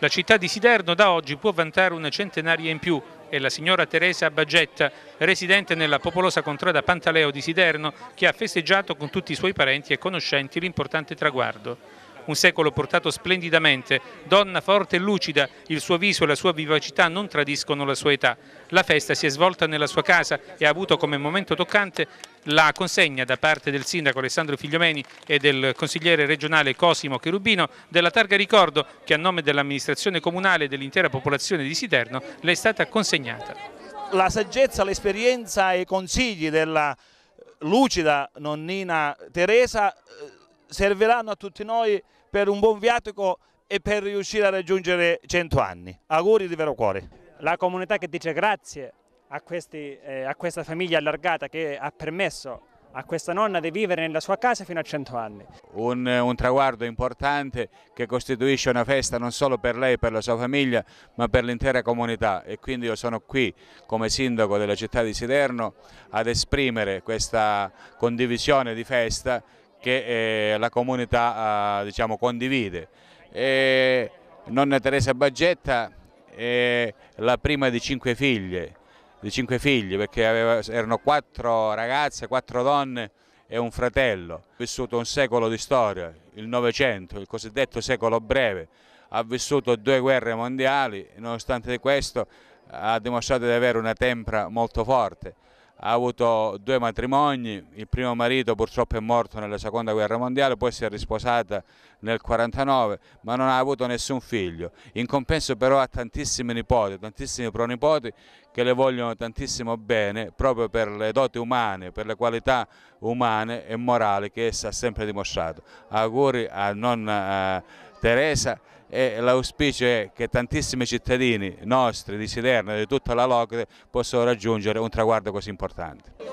La città di Siderno da oggi può vantare una centenaria in più e la signora Teresa Baggetta, residente nella popolosa contrada Pantaleo di Siderno, che ha festeggiato con tutti i suoi parenti e conoscenti l'importante traguardo un secolo portato splendidamente, donna forte e lucida, il suo viso e la sua vivacità non tradiscono la sua età. La festa si è svolta nella sua casa e ha avuto come momento toccante la consegna da parte del sindaco Alessandro Figliomeni e del consigliere regionale Cosimo Cherubino della targa ricordo che a nome dell'amministrazione comunale e dell'intera popolazione di Siderno le è stata consegnata. La saggezza, l'esperienza e i consigli della lucida nonnina Teresa eh, serviranno a tutti noi per un buon viatico e per riuscire a raggiungere 100 anni. Auguri di vero cuore. La comunità che dice grazie a, questi, eh, a questa famiglia allargata che ha permesso a questa nonna di vivere nella sua casa fino a 100 anni. Un, un, traguardo importante che costituisce una festa non solo per lei, e per la sua famiglia, ma per l'intera comunità e quindi io sono qui come sindaco della città di Siderno ad esprimere questa condivisione di festa che eh, la comunità eh, diciamo, condivide. E nonna Teresa Baggetta è la prima di cinque figlie, di cinque figli perché aveva, erano quattro ragazze, quattro donne e un fratello. Ha vissuto un secolo di storia, il Novecento, il cosiddetto secolo breve. Ha vissuto due guerre mondiali, nonostante questo ha dimostrato di avere una tempra molto forte ha avuto due matrimoni, il primo marito purtroppo è morto nella seconda guerra mondiale, poi si è risposata nel 49, ma non ha avuto nessun figlio. In compenso però ha tantissimi nipoti, tantissimi pronipoti che le vogliono tantissimo bene proprio per le doti umane, per le qualità umane e morali che essa ha sempre dimostrato. Auguri a non... Eh, Teresa e l'auspicio è che tantissimi cittadini nostri di Siderno e di tutta la Locre possano raggiungere un traguardo così importante.